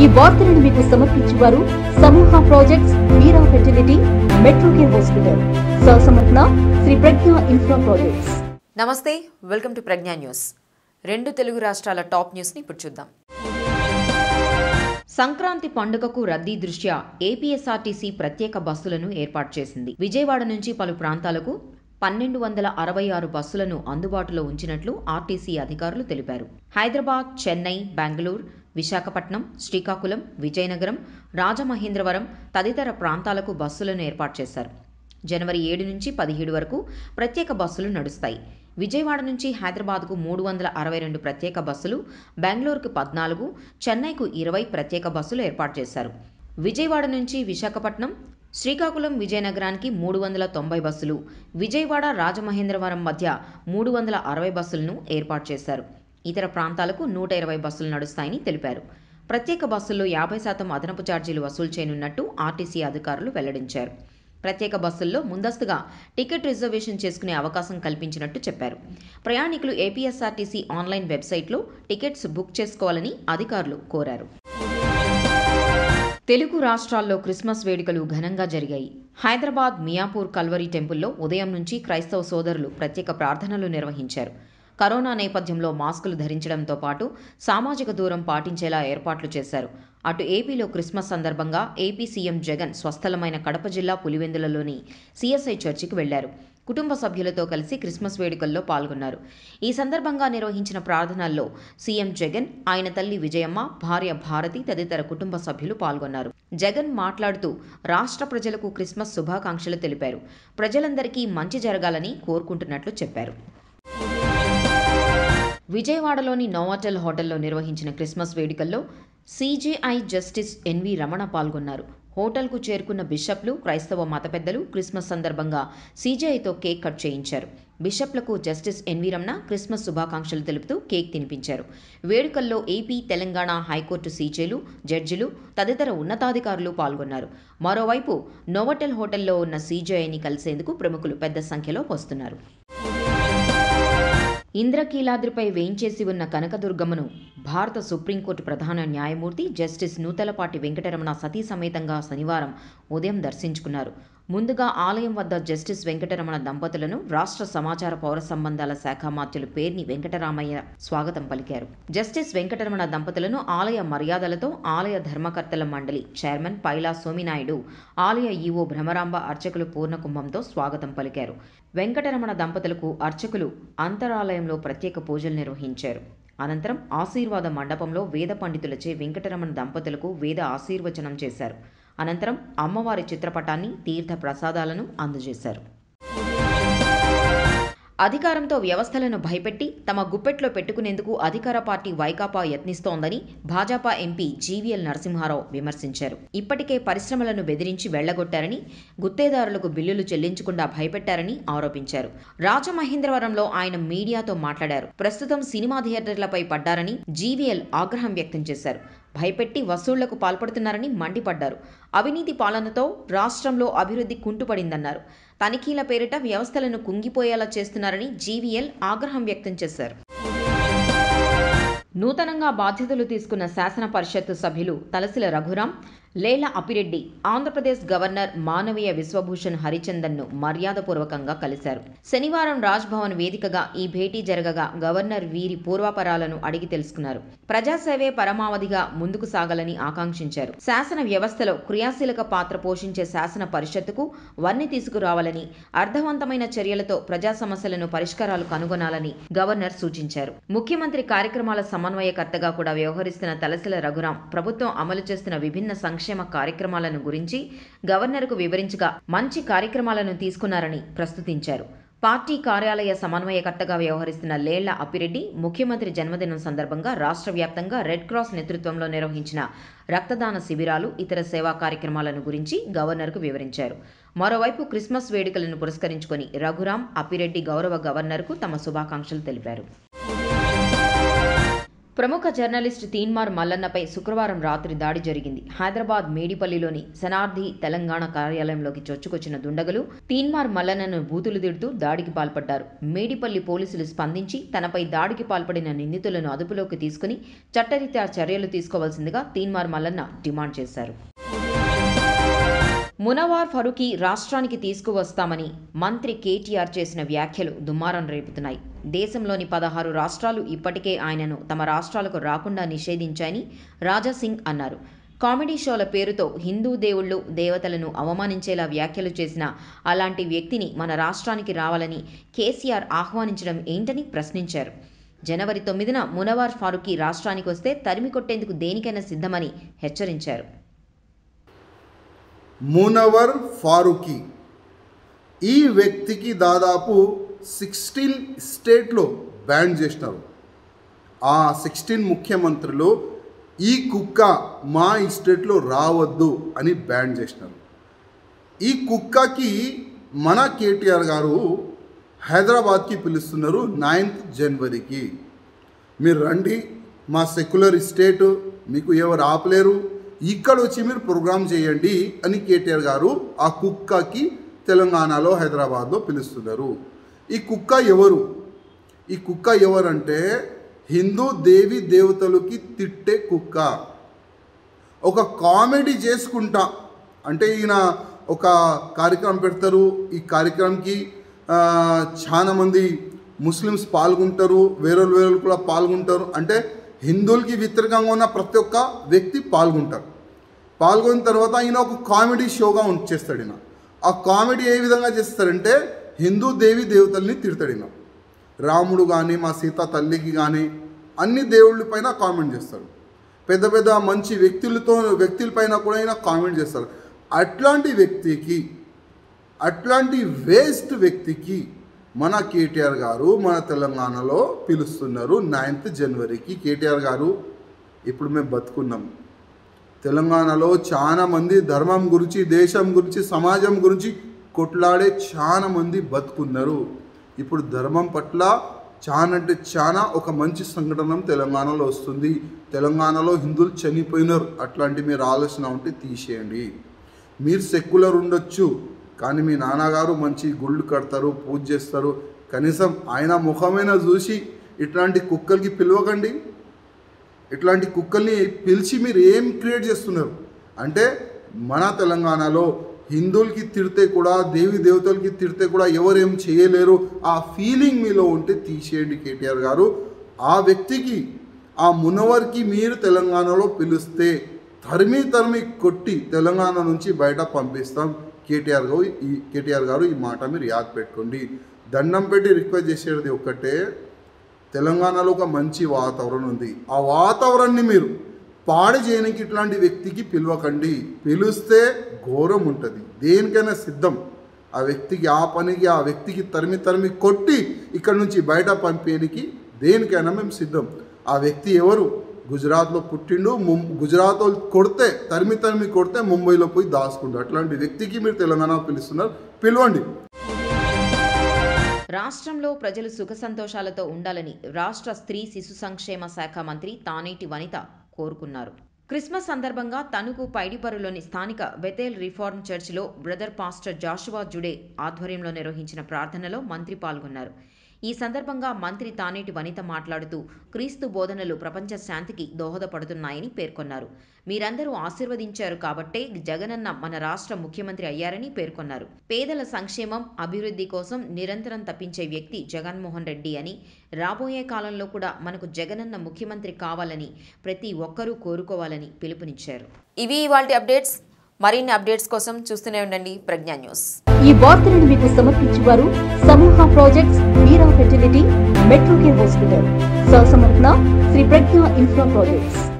ఈ వార్తలను మీకు సమర్పించేవారు Samooha projects Meera fertility metro care hospital సహసమర్పణ శ్రీ ప్రజ్ఞ ఇన్ఫ్రా ప్రాజెక్ట్స్ నమస్తే వెల్కమ్ టు ప్రజ్ఞా న్యూస్ రెండు తెలుగు రాష్ట్రాల టాప్ న్యూస్ ని ఇప్పుడు చూద్దాం సంక్రాంతి పండుగకు రద్దీ దృష్ట్యా ఏపీఎస్ఆర్టీసీ ప్రత్యేక బస్సులను ఏర్పాటు చేసింది విజయవాడ నుంచి పలు ప్రాంతాలకు పన్నెండు వందల అరవై ఆరు బస్సులను అందుబాటులో ఉంచినట్లు ఆర్టీసీ అధికారులు తెలిపారు హైదరాబాద్ చెన్నై బెంగళూరు విశాఖపట్నం శ్రీకాకుళం విజయనగరం రాజమహేంద్రవరం తదితర ప్రాంతాలకు బస్సులను ఏర్పాటు చేశారు జనవరి ఏడు నుంచి పదిహేడు వరకు ప్రత్యేక బస్సులు నడుస్తాయి విజయవాడ నుంచి హైదరాబాద్కు మూడు వందల అరవై రెండు ప్రత్యేక బస్సులు బెంగళూరుకు పద్నాలుగు చెన్నైకు ఇరవై ప్రత్యేక బస్సులు ఏర్పాటు చేశారు విజయవాడ నుంచి విశాఖపట్నం శ్రీకాకుళం విజయనగరానికి మూడు వందల తొంభై బస్సులు విజయవాడ రాజమహేంద్రవరం మధ్య మూడు వందల అరవై బస్సులను ఏర్పాటు చేశారు ఇతర ప్రాంతాలకు నూట ఇరవై బస్సులు నడుస్తాయని తెలిపారు ప్రత్యేక బస్సుల్లో యాభై శాతం అదనపు ఛార్జీలు వసూలు చేయనున్నట్టు ఆర్టీసీ అధికారులు వెల్లడించారు ప్రత్యేక బస్సుల్లో ముందస్తుగా టికెట్ రిజర్వేషన్ చేసుకునే అవకాశం కల్పించినట్టు చెప్పారు ప్రయాణికులు ఏపీఎస్ఆర్టీసీ ఆన్లైన్ వెబ్సైట్లో టికెట్స్ బుక్ చేసుకోవాలని అధికారులు కోరారు తెలుగు రాష్ట్రాల్లో క్రిస్మస్ వేడుకలు ఘనంగా జరిగాయి హైదరాబాద్ మియాపూర్ కల్వరి టెంపుల్లో ఉదయం నుంచి క్రైస్తవ సోదరులు ప్రత్యేక ప్రార్థనలు నిర్వహించారు కరోనా నేపథ్యంలో మాస్కులు ధరించడంతో పాటు సామాజిక దూరం పాటించేలా ఏర్పాట్లు చేశారు అటు ఏపీలో క్రిస్మస్ సందర్భంగా ఏపీ సీఎం జగన్ స్వస్థలమైన కడప జిల్లా పులివెందులలోని సీఎస్ఐ చర్చికి వెళ్లారు కుటుంబ సభ్యులతో కలిసి క్రిస్మస్ వేడుకల్లో పాల్గొన్నారు ఈ సందర్భంగా నిర్వహించిన ప్రార్థనల్లో సీఎం జగన్ ఆయన తల్లి విజయమ్మ భార్య భారతి తదితర కుటుంబ సభ్యులు పాల్గొన్నారు జగన్ మాట్లాడుతూ రాష్ట్ర ప్రజలకు క్రిస్మస్ శుభాకాంక్షలు తెలిపారు ప్రజలందరికీ మంచి జరగాలని కోరుకుంటున్నట్లు చెప్పారు విజయవాడలోని నోవాటెల్ హోటల్లో నిర్వహించిన క్రిస్మస్ వేడుకల్లో సీజేఐ జస్టిస్ ఎన్వి రమణ పాల్గొన్నారు హోటల్కు చేరుకున్న బిషప్లు క్రైస్తవ మత పెద్దలు క్రిస్మస్ సందర్భంగా సీజేఐతో కేక్ కట్ చేయించారు బిషప్లకు జస్టిస్ ఎన్వి రమణ క్రిస్మస్ శుభాకాంక్షలు తెలుపుతూ కేక్ తినిపించారు వేడుకల్లో ఏపీ తెలంగాణ హైకోర్టు సీజేలు జడ్జిలు తదితర ఉన్నతాధికారులు పాల్గొన్నారు మరోవైపు నోవటెల్ హోటల్లో ఉన్న సీజేఐని కలిసేందుకు ప్రముఖులు పెద్ద సంఖ్యలో వస్తున్నారు ఇంద్రకీలాద్రిపై వేయించేసి ఉన్న కనకదుర్గమ్మను భారత సుప్రీంకోర్టు ప్రధాన న్యాయమూర్తి జస్టిస్ నూతలపాటి వెంకటరమణ సతీ సమేతంగా శనివారం ఉదయం దర్శించుకున్నారు ముందుగా ఆలయం వద్ద జస్టిస్ వెంకటరమణ దంపతులను రాష్ట్ర సమాచార పౌర సంబంధాల శాఖ మాత్యులు పేర్ని వెంకటరామయ్య స్వాగతం పలికారు జస్టిస్ వెంకటరమణ దంపతులను ఆలయ మర్యాదలతో ఆలయ ధర్మకర్తల మండలి చైర్మన్ పైలా సోమినాయుడు ఆలయ ఈవో భ్రమరాంబ అర్చకులు పూర్ణకుంభంతో స్వాగతం పలికారు వెంకటరమణ దంపతులకు అర్చకులు అంతరాలయంలో ప్రత్యేక పూజలు నిర్వహించారు అనంతరం ఆశీర్వాద మండపంలో వేద పండితులచే వెంకటరమణ దంపతులకు వేద ఆశీర్వచనం చేశారు అనంతరం అమ్మవారి చిత్రపటాన్ని తీర్థ ప్రసాదాలను అందజేశారు అధికారంతో వ్యవస్థలను భయపెట్టి తమ గుప్పెట్లో పెట్టుకునేందుకు అధికార పార్టీ వైకాపా యత్నిస్తోందని భాజపా ఎంపీ జీవీఎల్ నరసింహారావు విమర్శించారు ఇప్పటికే పరిశ్రమలను బెదిరించి వెళ్లగొట్టారని గుత్తేదారులకు బిల్లులు చెల్లించకుండా భయపెట్టారని ఆరోపించారు రాజమహేంద్రవరంలో ఆయన మీడియాతో మాట్లాడారు ప్రస్తుతం సినిమా థియేటర్లపై పడ్డారని జీవీఎల్ ఆగ్రహం వ్యక్తం చేశారు భయపెట్టి వసూళ్లకు పాల్పడుతున్నారని మండిపడ్డారు అవినీతి పాలనతో రాష్ట్రంలో అభివృద్ధి కుంటుపడిందన్నారు తనిఖీల పేరిట వ్యవస్థలను కుంగిపోయేలా చేస్తున్నారని జీవీఎల్ ఆగ్రహం వ్యక్తం చేశారు నూతనంగా బాధ్యతలు తీసుకున్న శాసన పరిషత్ సభ్యులు తలసిల రఘురాం లేల అపిరెడ్డి ఆంధ్రప్రదేశ్ గవర్నర్ మానవీయ విశ్వభూషణ్ హరిచందన్ను మర్యాదపూర్వకంగా కలిశారు శనివారం రాజ్భవన్ వేదికగా ఈ భేటీ జరగగా గవర్నర్ వీరి పూర్వాపరాలను అడిగి తెలుసుకున్నారు ప్రజాసేవే పరమావధిగా ముందుకు సాగాలని ఆకాంక్షించారు శాసన వ్యవస్థలో క్రియాశీలక పాత్ర పోషించే శాసన పరిషత్తుకు వర్ణి తీసుకురావాలని అర్థవంతమైన చర్యలతో ప్రజా సమస్యలను పరిష్కారాలు కనుగొనాలని గవర్నర్ సూచించారు ముఖ్యమంత్రి కార్యక్రమాల సమన్వయకర్తగా కూడా వ్యవహరిస్తున్న తలసిల రఘురాం ప్రభుత్వం అమలు చేస్తున్న విభిన్న సంక్షేమ సంక్షేమ కార్యక్రమాలను గురించి గవర్నర్కు వివరించగా మంచి కార్యక్రమాలను తీసుకున్నారని ప్రస్తుతించారు పార్టీ కార్యాలయ సమన్వయకర్తగా వ్యవహరిస్తున్న లేళ్ల అప్పిరెడ్డి ముఖ్యమంత్రి జన్మదినం సందర్భంగా రాష్ట్ర వ్యాప్తంగా రెడ్ క్రాస్ నేతృత్వంలో నిర్వహించిన రక్తదాన శిబిరాలు ఇతర సేవా కార్యక్రమాలను గురించి గవర్నర్కు వివరించారు మరోవైపు క్రిస్మస్ వేడుకలను పురస్కరించుకుని రఘురాం అప్పిరెడ్డి గౌరవ గవర్నర్కు తమ శుభాకాంక్షలు తెలిపారు ప్రముఖ జర్నలిస్ట్ తీన్మార్ మల్లన్నపై శుక్రవారం రాత్రి దాడి జరిగింది హైదరాబాద్ మేడిపల్లిలోని శనార్థి తెలంగాణ కార్యాలయంలోకి చొచ్చుకొచ్చిన దుండగులు తీన్మార్ మల్లన్నను బూతులు తిడుతూ దాడికి పాల్పడ్డారు మేడిపల్లి పోలీసులు స్పందించి తనపై దాడికి పాల్పడిన నిందితులను అదుపులోకి తీసుకుని చట్టరీత్యా చర్యలు తీసుకోవాల్సిందిగా తీన్మార్ మల్లన్న డిమాండ్ చేశారు మునవార్ ఫరూకి రాష్ట్రానికి తీసుకువస్తామని మంత్రి కేటీఆర్ చేసిన వ్యాఖ్యలు దుమారం రేపుతున్నాయి దేశంలోని పదహారు రాష్ట్రాలు ఇప్పటికే ఆయనను తమ రాష్ట్రాలకు రాకుండా నిషేధించాయని రాజాసింగ్ అన్నారు కామెడీ షోల పేరుతో హిందూ దేవుళ్ళు దేవతలను అవమానించేలా వ్యాఖ్యలు చేసిన అలాంటి వ్యక్తిని మన రాష్ట్రానికి రావాలని కేసీఆర్ ఆహ్వానించడం ఏంటని ప్రశ్నించారు జనవరి తొమ్మిదిన మునవార్ ఫారూఖీ రాష్ట్రానికి వస్తే తరిమి కొట్టేందుకు దేనికైనా సిద్ధమని హెచ్చరించారు మునవర్ ఫారూఖీ ఈ వ్యక్తికి దాదాపు సిక్స్టీన్ స్టేట్లో బ్యాన్ చేసినారు ఆ సిక్స్టీన్ ముఖ్యమంత్రులు ఈ కుక్క మా స్టేట్లో రావద్దు అని బ్యాన్ చేసినారు ఈ కుక్కకి మన కేటీఆర్ గారు హైదరాబాద్కి పిలుస్తున్నారు నైన్త్ జనవరికి మీరు రండి మా సెక్యులర్ స్టేట్ మీకు ఎవరు ఆపలేరు ఇక్కడ వచ్చి మీరు ప్రోగ్రామ్ చేయండి అని కేటీఆర్ గారు ఆ కుక్కకి తెలంగాణలో హైదరాబాద్లో పిలుస్తున్నారు ఈ కుక్క ఎవరు ఈ కుక్క ఎవరంటే హిందూ దేవి దేవతలకి తిట్టే కుక్క ఒక కామెడీ చేసుకుంటా అంటే ఈయన ఒక కార్యక్రమం పెడతారు ఈ కార్యక్రమంకి చాలామంది ముస్లిమ్స్ పాల్గొంటారు వేరే వేరే కూడా పాల్గొంటారు అంటే హిందువులకి వ్యతిరేకంగా ఉన్న ప్రతి ఒక్క వ్యక్తి పాల్గొంటారు పాల్గొన్న తర్వాత ఈయన ఒక కామెడీ షోగా చేస్తాడు ఈయన ఆ కామెడీ ఏ విధంగా చేస్తారంటే హిందూ దేవి దేవతల్ని తిడతాడు ఈయన రాముడు కానీ మా సీత తల్లికి కానీ అన్ని దేవుళ్ళ పైన కామెంట్ చేస్తాడు పెద్ద పెద్ద మంచి వ్యక్తులతో వ్యక్తులపైన కూడా ఆయన కామెంట్ చేస్తారు అట్లాంటి వ్యక్తికి అట్లాంటి వేస్ట్ వ్యక్తికి మన కేటీఆర్ గారు మన తెలంగాణలో పిలుస్తున్నారు నైన్త్ జనవరికి కేటీఆర్ గారు ఇప్పుడు మేము బతుకున్నాం తెలంగాణలో చాలామంది ధర్మం గురించి దేశం గురించి సమాజం గురించి కొట్లాడే చాలామంది బతుకున్నారు ఇప్పుడు ధర్మం పట్ల చాలా అంటే చాలా ఒక మంచి సంఘటన తెలంగాణలో వస్తుంది తెలంగాణలో హిందువులు చనిపోయినారు అట్లాంటి మీరు ఆలోచన ఉంటే తీసేయండి మీరు సెక్యులర్ ఉండొచ్చు కానీ మీ నాన్నగారు మంచి గుళ్ళు కడతారు పూజ చేస్తారు కనీసం ఆయన ముఖమైన చూసి ఇట్లాంటి కుక్కలకి పిలవకండి ఇట్లాంటి కుక్కల్ని పిలిచి మీరు ఏం క్రియేట్ చేస్తున్నారు అంటే మన తెలంగాణలో హిందువులకి తిడితే కూడా దేవి దేవతలకి తిడితే కూడా ఎవరేం చేయలేరు ఆ ఫీలింగ్ మీలో ఉంటే తీసేయండి కేటీఆర్ గారు ఆ వ్యక్తికి ఆ మునవర్కి మీరు తెలంగాణలో పిలిస్తే తరిమి తరిమి కొట్టి తెలంగాణ నుంచి బయట పంపిస్తాం కేటీఆర్ గారు ఈ కేటీఆర్ గారు ఈ మాట మీరు యాద్ పెట్టుకోండి దండం పెట్టి రిక్వెస్ట్ చేసేది ఒక్కటే తెలంగాణలో ఒక మంచి వాతావరణం ఉంది ఆ వాతావరణాన్ని మీరు పాడు చేయడానికి ఇట్లాంటి వ్యక్తికి పిలవకండి పిలిస్తే ఘోరం ఉంటుంది దేనికైనా సిద్ధం ఆ వ్యక్తికి ఆ పనికి ఆ వ్యక్తికి తరిమి తరిమి కొట్టి ఇక్కడ నుంచి బయట పంపేయడానికి దేనికైనా మేము సిద్ధం ఆ వ్యక్తి ఎవరు గుజరాత్లో పుట్టిండు ముం గుజరాత్లో కొడితే తరిమి తరిమి కొడితే ముంబైలో పోయి దాచుకుంటారు అట్లాంటి వ్యక్తికి మీరు తెలంగాణ పిలుస్తున్నారు పిలవండి రాష్ట్రంలో ప్రజలు సుఖ సంతోషాలతో ఉండాలని రాష్ట్ర స్త్రీ శిశు సంక్షేమ శాఖ మంత్రి తానేటి వనిత కోరుకున్నారు క్రిస్మస్ సందర్భంగా తణుకు పైడిపరులోని స్థానిక బెతేల్ రిఫార్మ్ చర్చిలో బ్రదర్ పాస్టర్ జాషువా జుడే ఆధ్వర్యంలో నిర్వహించిన ప్రార్థనలో మంత్రి పాల్గొన్నారు ఈ సందర్భంగా మంత్రి తానేటి వనిత మాట్లాడుతూ క్రీస్తు బోధనలు ప్రపంచ శాంతికి దోహదపడుతున్నాయని పేర్కొన్నారు మీరందరూ ఆశీర్వదించారు కాబట్టే జగనన్న మన రాష్ట్ర ముఖ్యమంత్రి అయ్యారని పేర్కొన్నారు పేదల సంక్షేమం అభివృద్ధి కోసం నిరంతరం తప్పించే వ్యక్తి జగన్మోహన్ రెడ్డి అని రాబోయే కాలంలో కూడా మనకు జగనన్న ముఖ్యమంత్రి కావాలని ప్రతి ఒక్కరూ కోరుకోవాలని పిలుపునిచ్చారు ఇవి ఇవాళ అప్డేట్స్ మరిన్ని అప్డేట్స్ కోసం చూస్తూనే ఉండండి ప్రజ్ఞా న్యూస్ ఈ వార్తలను మీకు సమర్పించేవారు Samooha projects Meera fertility metro care hospital సహసమర్పణ శ్రీ ప్రజ్ఞ ఇన్ఫ్రా ప్రాజెక్ట్స్